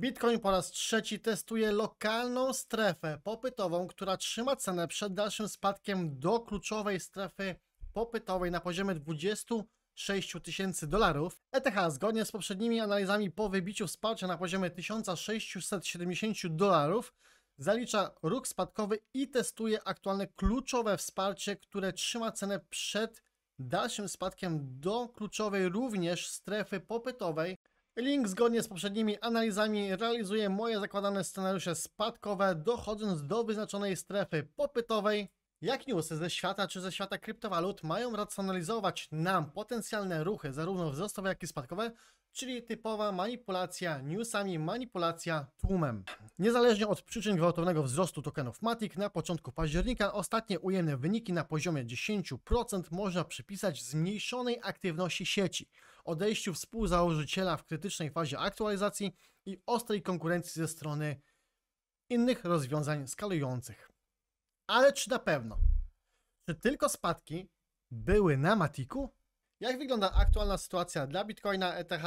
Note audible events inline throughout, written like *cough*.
Bitcoin po raz trzeci testuje lokalną strefę popytową, która trzyma cenę przed dalszym spadkiem do kluczowej strefy popytowej na poziomie 26 tysięcy dolarów. ETH zgodnie z poprzednimi analizami po wybiciu wsparcia na poziomie 1670 dolarów zalicza róg spadkowy i testuje aktualne kluczowe wsparcie, które trzyma cenę przed dalszym spadkiem do kluczowej również strefy popytowej Link zgodnie z poprzednimi analizami realizuje moje zakładane scenariusze spadkowe, dochodząc do wyznaczonej strefy popytowej, jak newsy ze świata czy ze świata kryptowalut mają racjonalizować nam potencjalne ruchy, zarówno wzrostowe, jak i spadkowe, czyli typowa manipulacja newsami, manipulacja tłumem. Niezależnie od przyczyn gwałtownego wzrostu tokenów Matic na początku października, ostatnie ujemne wyniki na poziomie 10% można przypisać zmniejszonej aktywności sieci, odejściu współzałożyciela w krytycznej fazie aktualizacji i ostrej konkurencji ze strony innych rozwiązań skalujących. Ale czy na pewno? Czy tylko spadki były na Matiku? Jak wygląda aktualna sytuacja dla Bitcoina, ETH,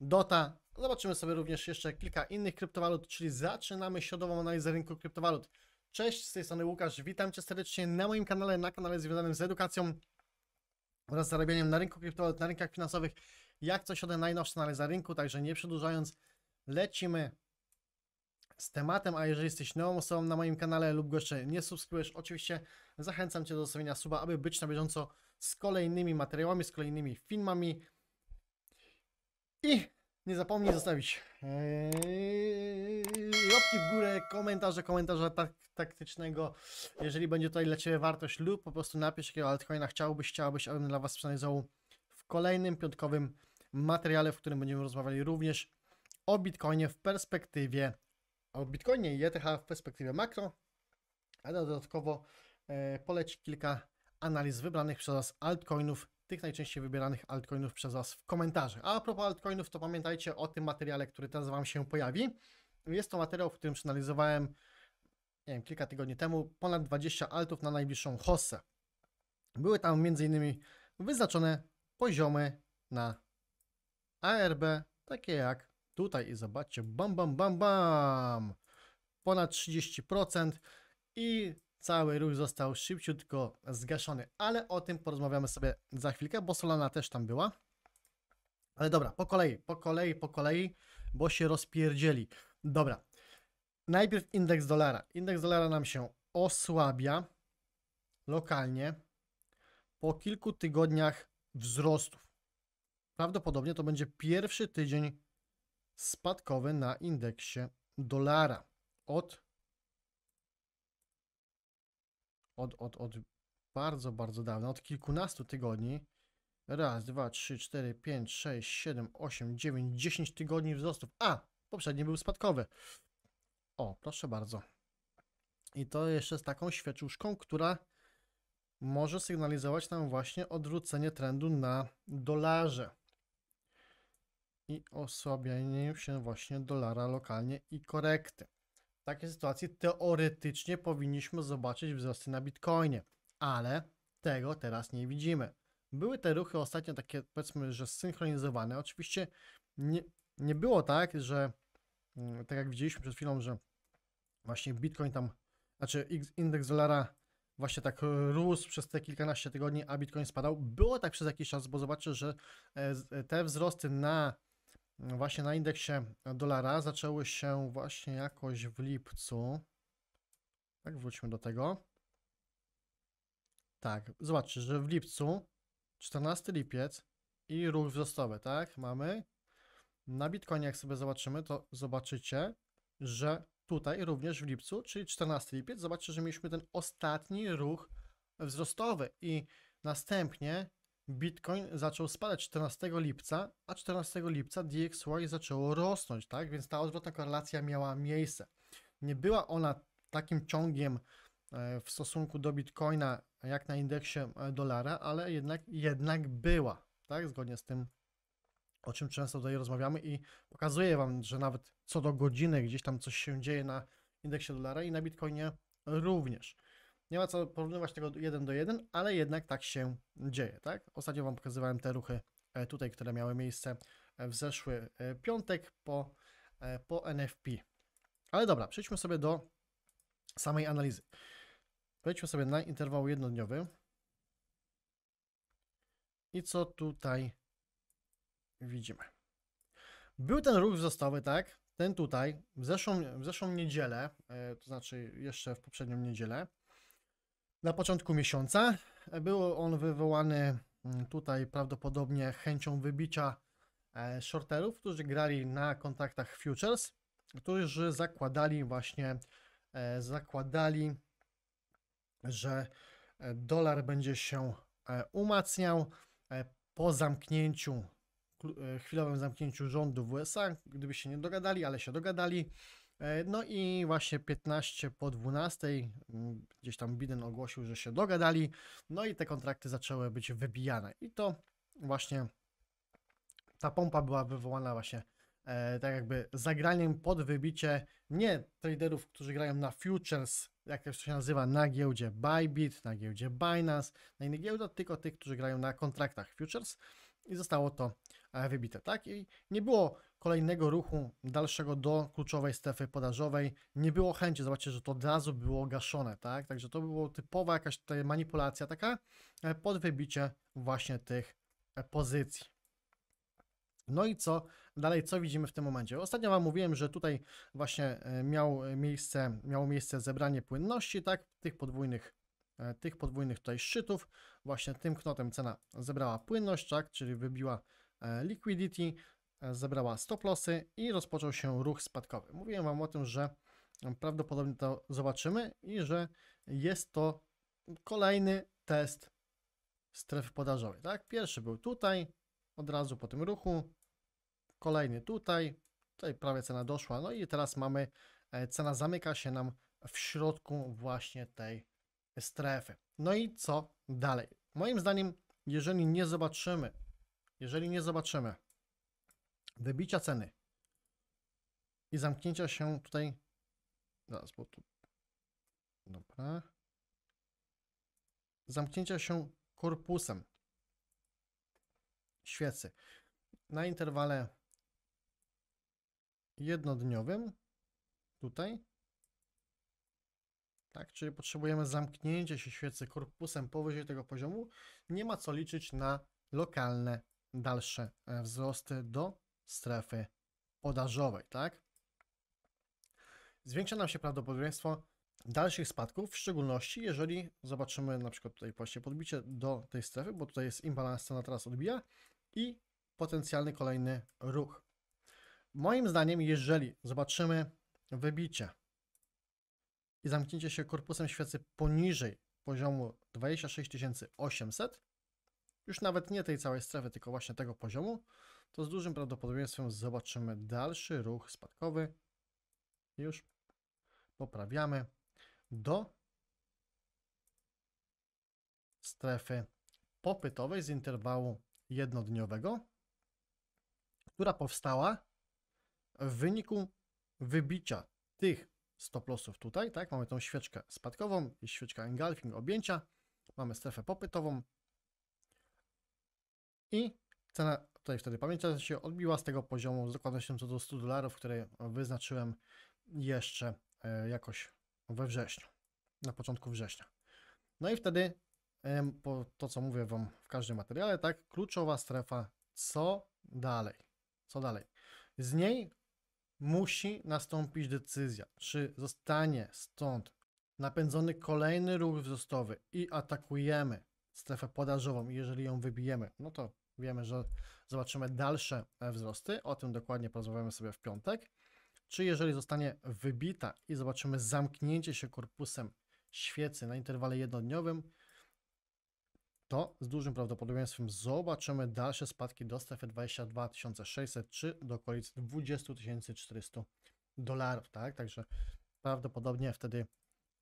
DOTA? No zobaczymy sobie również jeszcze kilka innych kryptowalut, czyli zaczynamy środową analizę rynku kryptowalut. Cześć, z tej strony Łukasz, witam Cię serdecznie na moim kanale, na kanale związanym z edukacją oraz zarabianiem na rynku kryptowalut, na rynkach finansowych. Jak coś ode najnowsze analiza rynku, także nie przedłużając, lecimy z tematem, a jeżeli jesteś nową osobą na moim kanale lub go jeszcze nie subskrybujesz, oczywiście zachęcam Cię do zostawienia suba, aby być na bieżąco z kolejnymi materiałami, z kolejnymi filmami i nie zapomnij zostawić eee, łapki w górę, komentarze, komentarza tak, taktycznego, jeżeli będzie tutaj dla Ciebie wartość lub po prostu napisz jakiego altcoina chciałbyś, chciałabyś, abym dla Was przeanalizował w kolejnym piątkowym materiale, w którym będziemy rozmawiali również o Bitcoinie w perspektywie o Bitcoinie i ETH w perspektywie makro, a dodatkowo e, poleci kilka analiz wybranych przez Was altcoinów, tych najczęściej wybieranych altcoinów przez Was w komentarzach. A, a propos altcoinów, to pamiętajcie o tym materiale, który teraz Wam się pojawi. Jest to materiał, w którym przeanalizowałem nie wiem, kilka tygodni temu ponad 20 altów na najbliższą hossę. Były tam m.in. wyznaczone poziomy na ARB, takie jak tutaj i zobaczcie, bam, bam, bam, bam, ponad 30% i cały ruch został szybciutko zgaszony, ale o tym porozmawiamy sobie za chwilkę, bo Solana też tam była. Ale dobra, po kolei, po kolei, po kolei, bo się rozpierdzieli. Dobra, najpierw indeks dolara. Indeks dolara nam się osłabia lokalnie po kilku tygodniach wzrostów. Prawdopodobnie to będzie pierwszy tydzień spadkowe na indeksie dolara od, od, od, od bardzo, bardzo dawna, od kilkunastu tygodni. Raz, dwa, trzy, cztery, pięć, sześć, siedem, osiem, dziewięć, dziesięć tygodni wzrostów. A, poprzedni był spadkowy. O, proszę bardzo. I to jeszcze z taką świeczuszką, która może sygnalizować nam właśnie odwrócenie trendu na dolarze i osłabianie się właśnie dolara lokalnie i korekty. W takiej sytuacji teoretycznie powinniśmy zobaczyć wzrosty na Bitcoinie, ale tego teraz nie widzimy. Były te ruchy ostatnio takie, powiedzmy, że zsynchronizowane. Oczywiście nie, nie było tak, że mm, tak jak widzieliśmy przed chwilą, że właśnie Bitcoin tam, znaczy indeks dolara właśnie tak rósł przez te kilkanaście tygodni, a Bitcoin spadał. Było tak przez jakiś czas, bo zobaczę, że e, te wzrosty na właśnie na indeksie dolara zaczęły się właśnie jakoś w lipcu. Tak, wróćmy do tego. Tak, zobaczcie, że w lipcu, 14 lipiec i ruch wzrostowy, tak, mamy. Na Bitcoinie, jak sobie zobaczymy, to zobaczycie, że tutaj również w lipcu, czyli 14 lipiec, zobaczycie, że mieliśmy ten ostatni ruch wzrostowy i następnie Bitcoin zaczął spadać 14 lipca, a 14 lipca DXY zaczęło rosnąć, tak? Więc ta odwrotna korelacja miała miejsce. Nie była ona takim ciągiem e, w stosunku do Bitcoina jak na indeksie e, dolara, ale jednak, jednak była, tak? Zgodnie z tym, o czym często tutaj rozmawiamy i pokazuję Wam, że nawet co do godziny gdzieś tam coś się dzieje na indeksie dolara i na Bitcoinie również. Nie ma co porównywać tego jeden do jeden, ale jednak tak się dzieje, tak? Ostatnio Wam pokazywałem te ruchy e, tutaj, które miały miejsce e, w zeszły e, piątek po, po NFP. Ale dobra, przejdźmy sobie do samej analizy. Wejdźmy sobie na interwał jednodniowy. I co tutaj widzimy? Był ten ruch wzrostowy, tak? Ten tutaj, w zeszłą, w zeszłą niedzielę, to znaczy jeszcze w poprzednią niedzielę, na początku miesiąca. Był on wywołany mm, tutaj prawdopodobnie chęcią wybicia e, shorterów, którzy grali na kontraktach futures, którzy zakładali właśnie, e, zakładali, że e, dolar będzie się umacniał po zamknięciu, chwilowym zamknięciu rządu w USA, gdyby się nie dogadali, ale się dogadali, E, no i właśnie 15 po 12 mm, gdzieś tam Biden ogłosił, że się dogadali, no i te kontrakty zaczęły być wybijane. I to właśnie ta pompa była wywołana właśnie e, tak jakby zagraniem pod wybicie nie traderów, którzy grają na futures, jak to się nazywa, na giełdzie Bybit, na giełdzie Binance, na innych giełdach, tylko tych, którzy grają na kontraktach futures i zostało to e, wybite, tak? I nie było kolejnego ruchu dalszego do kluczowej strefy podażowej, nie było chęci, zobaczcie, że to od razu było gaszone, tak? Także to była typowa jakaś tutaj manipulacja taka e, pod wybicie właśnie tych e, pozycji. No i co dalej, co widzimy w tym momencie? Ostatnio Wam mówiłem, że tutaj właśnie miał miejsce, miało miejsce zebranie płynności, tak, tych podwójnych E, tych podwójnych tutaj szczytów. Właśnie tym knotem cena zebrała płynność, tak, czyli wybiła e, liquidity, e, zebrała stop lossy i rozpoczął się ruch spadkowy. Mówiłem Wam o tym, że prawdopodobnie to zobaczymy i że jest to kolejny test strefy podażowej, tak? Pierwszy był tutaj, od razu po tym ruchu, kolejny tutaj, tutaj prawie cena doszła, no i teraz mamy, cena zamyka się nam w środku właśnie tej strefy. No i co dalej? Moim zdaniem, jeżeli nie zobaczymy, jeżeli nie zobaczymy wybicia ceny i zamknięcia się tutaj, zaraz, bo tu, dobra, zamknięcia się korpusem świecy na interwale jednodniowym, tutaj, tak? Czyli potrzebujemy zamknięcia się świecy korpusem powyżej tego poziomu. Nie ma co liczyć na lokalne dalsze e, wzrosty do strefy podażowej, tak? Zwiększa nam się prawdopodobieństwo dalszych spadków, w szczególności jeżeli zobaczymy na przykład tutaj właśnie podbicie do tej strefy, bo tutaj jest imbalans, na teraz odbija i potencjalny kolejny ruch. Moim zdaniem, jeżeli zobaczymy wybicie i zamknięcie się korpusem świecy poniżej poziomu 26800, już nawet nie tej całej strefy, tylko właśnie tego poziomu, to z dużym prawdopodobieństwem zobaczymy dalszy ruch spadkowy. Już poprawiamy do strefy popytowej z interwału jednodniowego, która powstała w wyniku wybicia tych stop lossów tutaj, tak? Mamy tą świeczkę spadkową, jest świeczka engulfing objęcia, mamy strefę popytową i cena tutaj wtedy pamięta się odbiła z tego poziomu z dokładnością co do 100 dolarów, które wyznaczyłem jeszcze e, jakoś we wrześniu, na początku września. No i wtedy po to, co mówię Wam w każdym materiale, tak, kluczowa strefa, co dalej, co dalej. Z niej musi nastąpić decyzja, czy zostanie stąd napędzony kolejny ruch wzrostowy i atakujemy strefę podażową i jeżeli ją wybijemy, no to wiemy, że zobaczymy dalsze e, wzrosty, o tym dokładnie porozmawiamy sobie w piątek, czy jeżeli zostanie wybita i zobaczymy zamknięcie się korpusem świecy na interwale jednodniowym, to z dużym prawdopodobieństwem zobaczymy dalsze spadki do strefy 22600 czy do okolic 20400 dolarów, tak? Także prawdopodobnie wtedy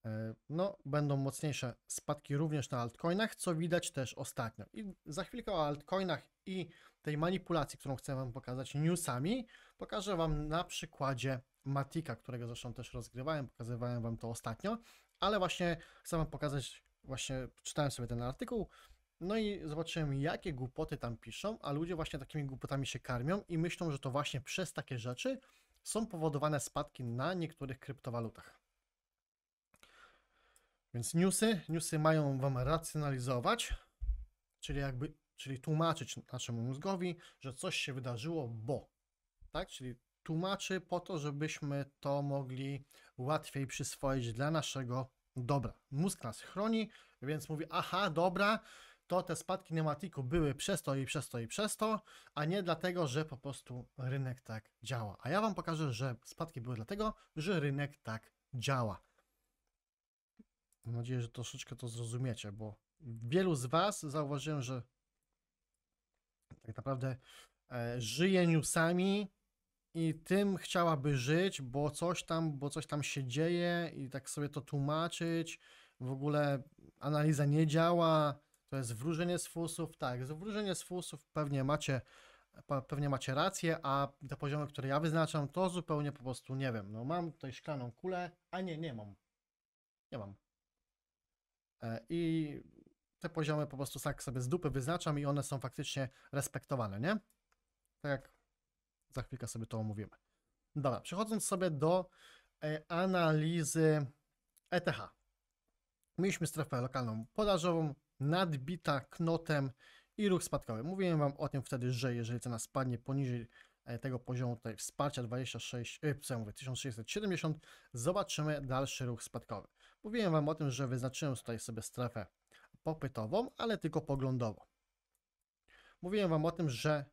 e, no, będą mocniejsze spadki również na altcoinach, co widać też ostatnio. I za chwilkę o altcoinach i tej manipulacji, którą chcę Wam pokazać newsami, pokażę Wam na przykładzie Matika, którego zresztą też rozgrywałem, pokazywałem Wam to ostatnio, ale właśnie chcę Wam pokazać, właśnie czytałem sobie ten artykuł, no i zobaczyłem, jakie głupoty tam piszą, a ludzie właśnie takimi głupotami się karmią i myślą, że to właśnie przez takie rzeczy są powodowane spadki na niektórych kryptowalutach. Więc newsy, newsy mają wam racjonalizować, czyli jakby, czyli tłumaczyć naszemu mózgowi, że coś się wydarzyło, bo, tak? Czyli tłumaczy po to, żebyśmy to mogli łatwiej przyswoić dla naszego dobra. Mózg nas chroni, więc mówi, aha, dobra, to te spadki pneumatiku były przez to i przez to i przez to, a nie dlatego, że po prostu rynek tak działa. A ja Wam pokażę, że spadki były dlatego, że rynek tak działa. Mam nadzieję, że troszeczkę to zrozumiecie, bo wielu z Was zauważyłem, że tak naprawdę e, żyje newsami i tym chciałaby żyć, bo coś tam, bo coś tam się dzieje i tak sobie to tłumaczyć. W ogóle analiza nie działa, to jest wróżenie z fusów, tak, wróżenie z fusów, pewnie macie, pewnie macie rację, a te poziomy, które ja wyznaczam, to zupełnie po prostu nie wiem. No mam tutaj szklaną kulę, a nie, nie mam. Nie mam. E, I te poziomy po prostu tak sobie z dupy wyznaczam i one są faktycznie respektowane, nie? Tak jak za chwilkę sobie to omówimy. Dobra, przechodząc sobie do e, analizy ETH. Mieliśmy strefę lokalną podażową, nadbita knotem i ruch spadkowy. Mówiłem Wam o tym wtedy, że jeżeli cena spadnie poniżej e, tego poziomu tutaj wsparcia 26, e, co ja mówię, 1670, zobaczymy dalszy ruch spadkowy. Mówiłem Wam o tym, że wyznaczyłem tutaj sobie strefę popytową, ale tylko poglądową. Mówiłem Wam o tym, że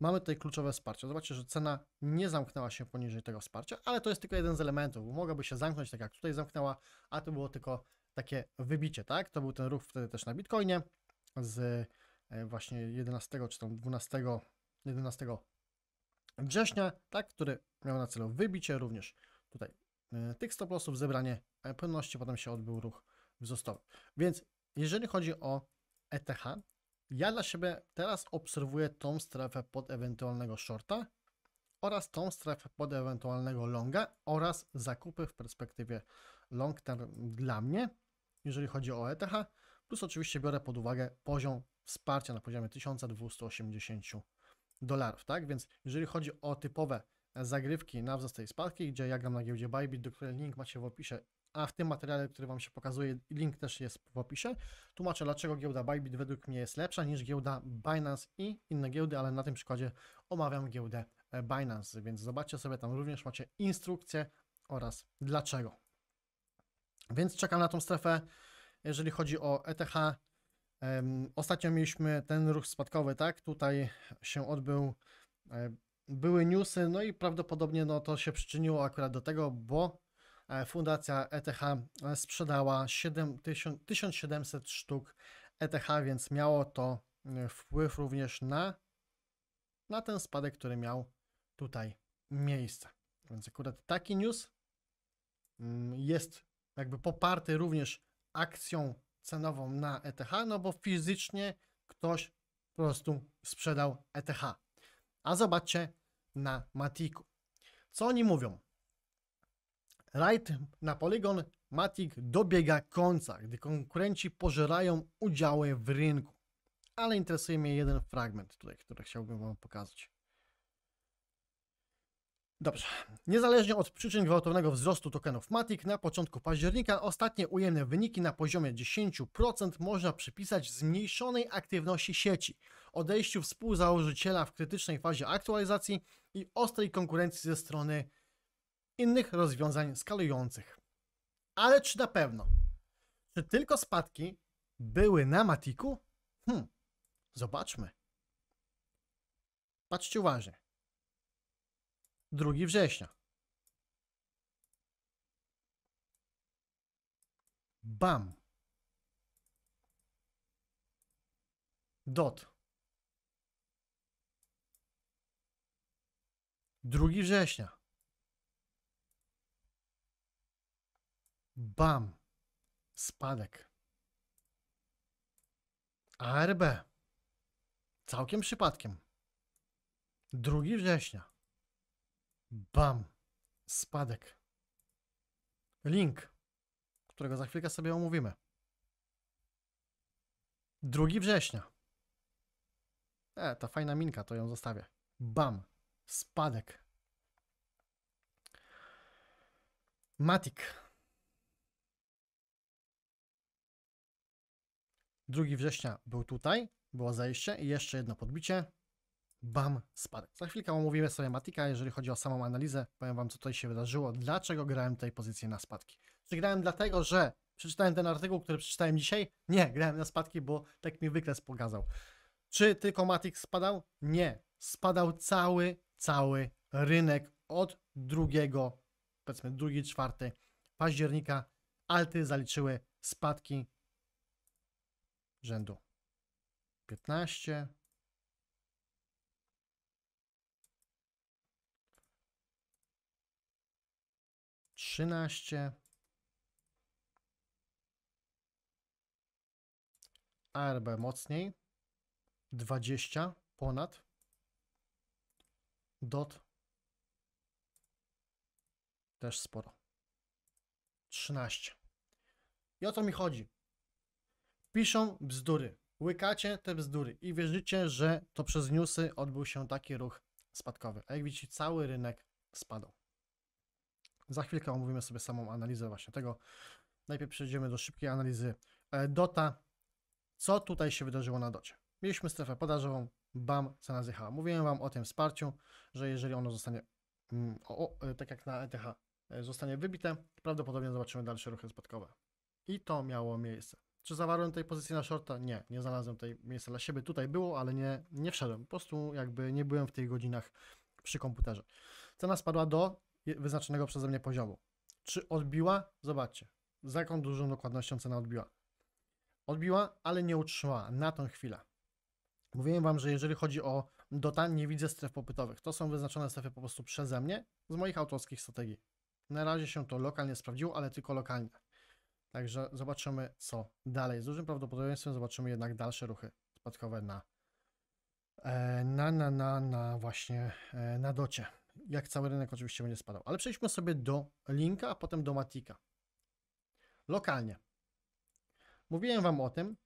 mamy tutaj kluczowe wsparcie. Zobaczcie, że cena nie zamknęła się poniżej tego wsparcia, ale to jest tylko jeden z elementów. Mogłaby się zamknąć tak jak tutaj zamknęła, a to było tylko takie wybicie, tak? To był ten ruch wtedy też na Bitcoinie z e, właśnie 11 czy tam 12, 11 września, tak? Który miał na celu wybicie również tutaj e, tych stop lossów, zebranie e, płynności, potem się odbył ruch wzrostowy. Więc jeżeli chodzi o ETH, ja dla siebie teraz obserwuję tą strefę pod ewentualnego shorta oraz tą strefę pod ewentualnego longa oraz zakupy w perspektywie long term dla mnie jeżeli chodzi o ETH, plus oczywiście biorę pod uwagę poziom wsparcia na poziomie 1280 dolarów, tak? Więc jeżeli chodzi o typowe zagrywki na wzrost tej spadki, gdzie ja gram na giełdzie Bybit, do której link macie w opisie, a w tym materiale, który Wam się pokazuje, link też jest w opisie, tłumaczę dlaczego giełda Bybit według mnie jest lepsza niż giełda Binance i inne giełdy, ale na tym przykładzie omawiam giełdę Binance, więc zobaczcie sobie, tam również macie instrukcję oraz dlaczego. Więc czekam na tą strefę, jeżeli chodzi o ETH. Ostatnio mieliśmy ten ruch spadkowy, tak? Tutaj się odbył, e, były newsy, no i prawdopodobnie no, to się przyczyniło akurat do tego, bo e, fundacja ETH e, sprzedała 7, 1700 sztuk ETH, więc miało to wpływ również na, na ten spadek, który miał tutaj miejsce. Więc akurat taki news mm, jest jakby poparty również akcją cenową na ETH, no bo fizycznie ktoś po prostu sprzedał ETH. A zobaczcie na Matiku. Co oni mówią? Right na Polygon Matic dobiega końca, gdy konkurenci pożerają udziały w rynku. Ale interesuje mnie jeden fragment tutaj, który chciałbym Wam pokazać. Dobrze. Niezależnie od przyczyn gwałtownego wzrostu tokenów Matic na początku października ostatnie ujemne wyniki na poziomie 10% można przypisać zmniejszonej aktywności sieci, odejściu współzałożyciela w krytycznej fazie aktualizacji i ostrej konkurencji ze strony innych rozwiązań skalujących. Ale czy na pewno? Czy tylko spadki były na Matiku? Hmm, zobaczmy. Patrzcie uważnie. 2 września. Bam. Dot. 2 września. Bam. Spadek. ARB. Całkiem przypadkiem. 2 września. Bam! Spadek. Link, którego za chwilkę sobie omówimy. 2 września. E, ta fajna minka, to ją zostawię. Bam! Spadek. Matik. 2 września był tutaj, było zejście i jeszcze jedno podbicie bam, spadek. Za chwilkę omówimy sobie Matika, jeżeli chodzi o samą analizę, powiem Wam, co tutaj się wydarzyło, dlaczego grałem tej pozycji na spadki. Czy grałem dlatego, że przeczytałem ten artykuł, który przeczytałem dzisiaj? Nie, grałem na spadki, bo tak mi wykres pokazał. Czy tylko Matik spadał? Nie. Spadał cały, cały rynek od drugiego, powiedzmy drugi, czwarty października. Alty zaliczyły spadki rzędu 15, 13. ARB mocniej. 20 ponad. DOT też sporo. 13. I o co mi chodzi? Piszą bzdury. Łykacie te bzdury i wierzycie, że to przez newsy odbył się taki ruch spadkowy. A jak widzicie, cały rynek spadł. Za chwilkę omówimy sobie samą analizę właśnie tego. Najpierw przejdziemy do szybkiej analizy e, DOTA. Co tutaj się wydarzyło na docie Mieliśmy strefę podażową, bam, cena zjechała. Mówiłem Wam o tym wsparciu, że jeżeli ono zostanie, mm, o, o, e, tak jak na ETH, e, zostanie wybite, prawdopodobnie zobaczymy dalsze ruchy spadkowe. I to miało miejsce. Czy zawarłem tej pozycji na shorta? Nie, nie znalazłem tej miejsca dla siebie. Tutaj było, ale nie, nie wszedłem. Po prostu jakby nie byłem w tych godzinach przy komputerze. Cena spadła do wyznaczonego przeze mnie poziomu. Czy odbiła? Zobaczcie, z jaką dużą dokładnością cena odbiła. Odbiła, ale nie utrzymała na tą chwilę. Mówiłem Wam, że jeżeli chodzi o DOTA, nie widzę stref popytowych. To są wyznaczone strefy po prostu przeze mnie z moich autorskich strategii. Na razie się to lokalnie sprawdziło, ale tylko lokalnie. Także zobaczymy, co dalej. Z dużym prawdopodobieństwem zobaczymy jednak dalsze ruchy spadkowe na, e, na, na, na, na właśnie e, na docie jak cały rynek oczywiście będzie spadał. Ale przejdźmy sobie do Linka, a potem do Matika. Lokalnie. Mówiłem Wam o tym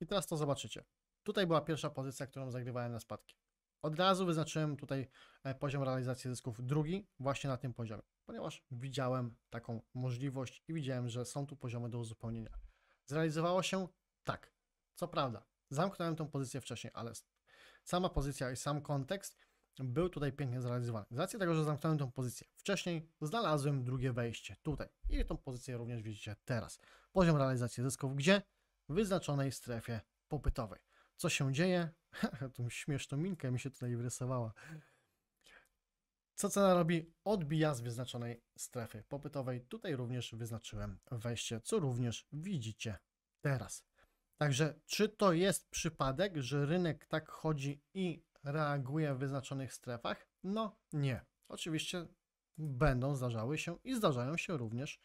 i teraz to zobaczycie. Tutaj była pierwsza pozycja, którą zagrywałem na spadki. Od razu wyznaczyłem tutaj e, poziom realizacji zysków drugi, właśnie na tym poziomie, ponieważ widziałem taką możliwość i widziałem, że są tu poziomy do uzupełnienia. Zrealizowało się tak. Co prawda, zamknąłem tą pozycję wcześniej, ale sama pozycja i sam kontekst był tutaj pięknie zrealizowany. Z racji tego, że zamknąłem tą pozycję wcześniej, znalazłem drugie wejście tutaj. I tą pozycję również widzicie teraz. Poziom realizacji zysków gdzie? W wyznaczonej strefie popytowej. Co się dzieje? *laughs* tą śmieszną minkę mi się tutaj wyrysowała. Co cena robi? Odbija z wyznaczonej strefy popytowej. Tutaj również wyznaczyłem wejście, co również widzicie teraz. Także czy to jest przypadek, że rynek tak chodzi i reaguje w wyznaczonych strefach? No nie. Oczywiście będą zdarzały się i zdarzają się również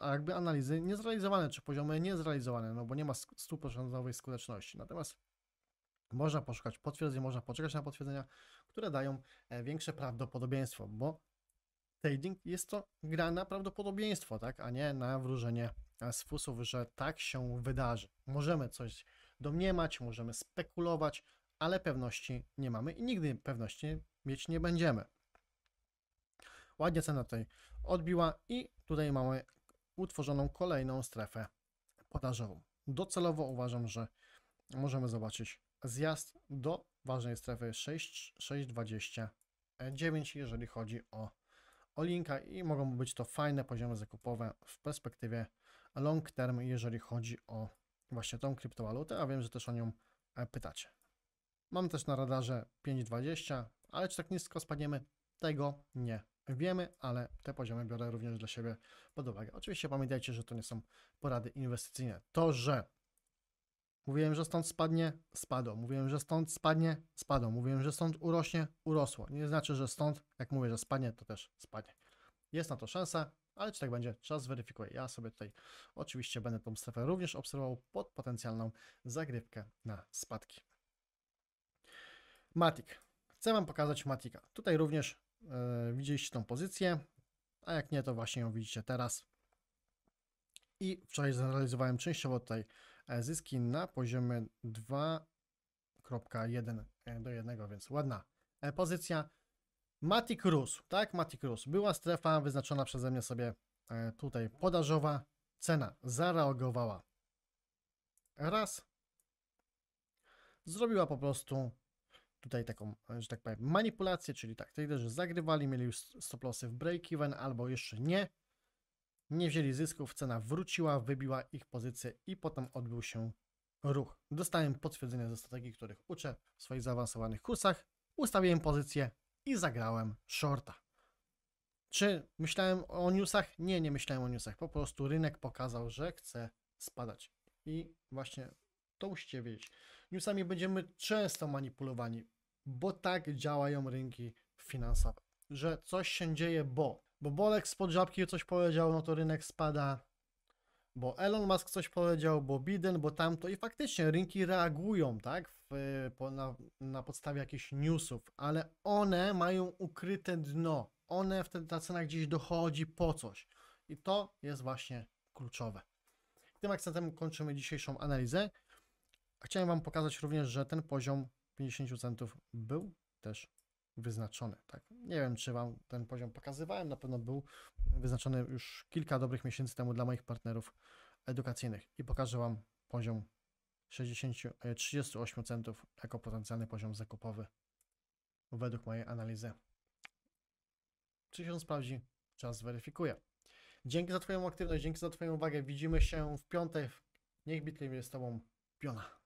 jakby analizy niezrealizowane, czy poziomy niezrealizowane, no bo nie ma 100% skuteczności. Natomiast można poszukać potwierdzeń, można poczekać na potwierdzenia, które dają e, większe prawdopodobieństwo, bo trading jest to gra na prawdopodobieństwo, tak, a nie na wróżenie z fusów, że tak się wydarzy. Możemy coś domniemać, możemy spekulować, ale pewności nie mamy i nigdy pewności mieć nie będziemy. Ładnie cena tutaj odbiła i tutaj mamy utworzoną kolejną strefę podażową. Docelowo uważam, że możemy zobaczyć zjazd do ważnej strefy 6,629, jeżeli chodzi o, o linka i mogą być to fajne poziomy zakupowe w perspektywie long term, jeżeli chodzi o właśnie tą kryptowalutę, a wiem, że też o nią e, pytacie. Mam też na radarze 5,20, ale czy tak nisko spadniemy? Tego nie wiemy, ale te poziomy biorę również dla siebie pod uwagę. Oczywiście pamiętajcie, że to nie są porady inwestycyjne. To, że mówiłem, że stąd spadnie, spadło. Mówiłem, że stąd spadnie, spadło. Mówiłem, że stąd urośnie, urosło. Nie znaczy, że stąd, jak mówię, że spadnie, to też spadnie. Jest na to szansa, ale czy tak będzie, czas zweryfikuję. Ja sobie tutaj oczywiście będę tą strefę również obserwował pod potencjalną zagrywkę na spadki. Matic. Chcę Wam pokazać Matika. Tutaj również e, widzieliście tą pozycję, a jak nie, to właśnie ją widzicie teraz. I wczoraj zrealizowałem częściowo tutaj e, zyski na poziomie 2.1 e, do 1, więc ładna pozycja. Matic rósł, tak? Matic rósł. Była strefa wyznaczona przeze mnie sobie tutaj podażowa. Cena zareagowała raz. Zrobiła po prostu tutaj taką, e, że tak powiem, manipulację, czyli tak, traderzy zagrywali, mieli już stop lossy w break-even albo jeszcze nie, nie wzięli zysków, cena wróciła, wybiła ich pozycję i potem odbył się ruch. Dostałem potwierdzenie ze strategii, których uczę w swoich zaawansowanych kursach, ustawiłem pozycję i zagrałem shorta. Czy myślałem o newsach? Nie, nie myślałem o newsach. Po prostu rynek pokazał, że chce spadać. I właśnie to musicie wiedzieć. Newsami będziemy często manipulowani, bo tak działają rynki finansowe, że coś się dzieje, bo. Bo Bolek spod żabki coś powiedział, no to rynek spada, bo Elon Musk coś powiedział, bo Biden, bo tamto i faktycznie rynki reagują, tak, w, po, na, na podstawie jakichś newsów, ale one mają ukryte dno, one wtedy ta cena gdzieś dochodzi po coś i to jest właśnie kluczowe. Tym akcentem kończymy dzisiejszą analizę. Chciałem Wam pokazać również, że ten poziom 50 centów był też wyznaczony. Tak? Nie wiem, czy Wam ten poziom pokazywałem, na pewno był wyznaczony już kilka dobrych miesięcy temu dla moich partnerów edukacyjnych i pokażę Wam poziom 60, 38 e, centów jako potencjalny poziom zakupowy według mojej analizy. Czy się on sprawdzi? Czas zweryfikuje. Dzięki za Twoją aktywność, dzięki za Twoją uwagę. Widzimy się w piątek. Niech bitliwie jest z Tobą piona.